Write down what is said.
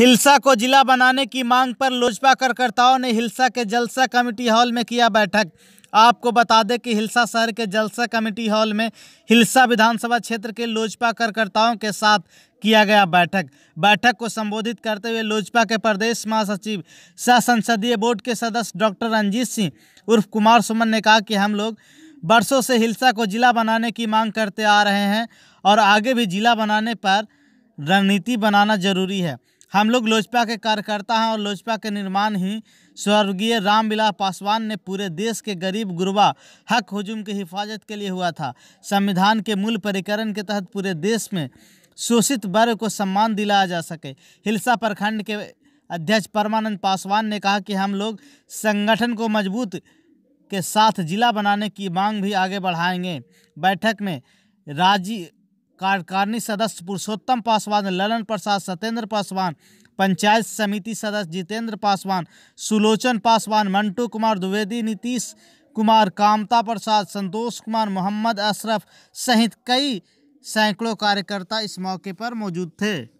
हिलसा को जिला बनाने की मांग पर लोजपा कार्यकर्ताओं ने हिलसा के जलसा कमेटी हॉल में किया बैठक आपको बता दें कि हिलसा शहर के जलसा कमेटी हॉल में हिलसा विधानसभा क्षेत्र के लोजपा कार्यकर्ताओं के साथ किया गया बैठक बैठक को संबोधित करते हुए लोजपा के प्रदेश महासचिव सह संसदीय बोर्ड के सदस्य डॉक्टर रंजीत सिंह उर्फ कुमार सुमन ने कहा कि हम लोग बरसों से हिलसा को जिला बनाने की मांग करते आ रहे हैं और आगे भी जिला बनाने पर रणनीति बनाना जरूरी है हम लोग लोजपा के कार्यकर्ता हैं और लोजपा के निर्माण ही स्वर्गीय रामविलास पासवान ने पूरे देश के गरीब गुरबा हक हजूम की हिफाजत के लिए हुआ था संविधान के मूल परिकरण के तहत पूरे देश में शोषित वर्ग को सम्मान दिलाया जा सके हिलसा प्रखंड के अध्यक्ष परमानंद पासवान ने कहा कि हम लोग संगठन को मजबूत के साथ जिला बनाने की मांग भी आगे बढ़ाएंगे बैठक में राज्य कार्यकारिणी सदस्य पुरुषोत्तम पासवान ललन प्रसाद सत्येंद्र पासवान पंचायत समिति सदस्य जितेंद्र पासवान सुलोचन पासवान मंटू कुमार द्विवेदी नीतीश कुमार कामता प्रसाद संतोष कुमार मोहम्मद अशरफ सहित कई सैकड़ों कार्यकर्ता इस मौके पर मौजूद थे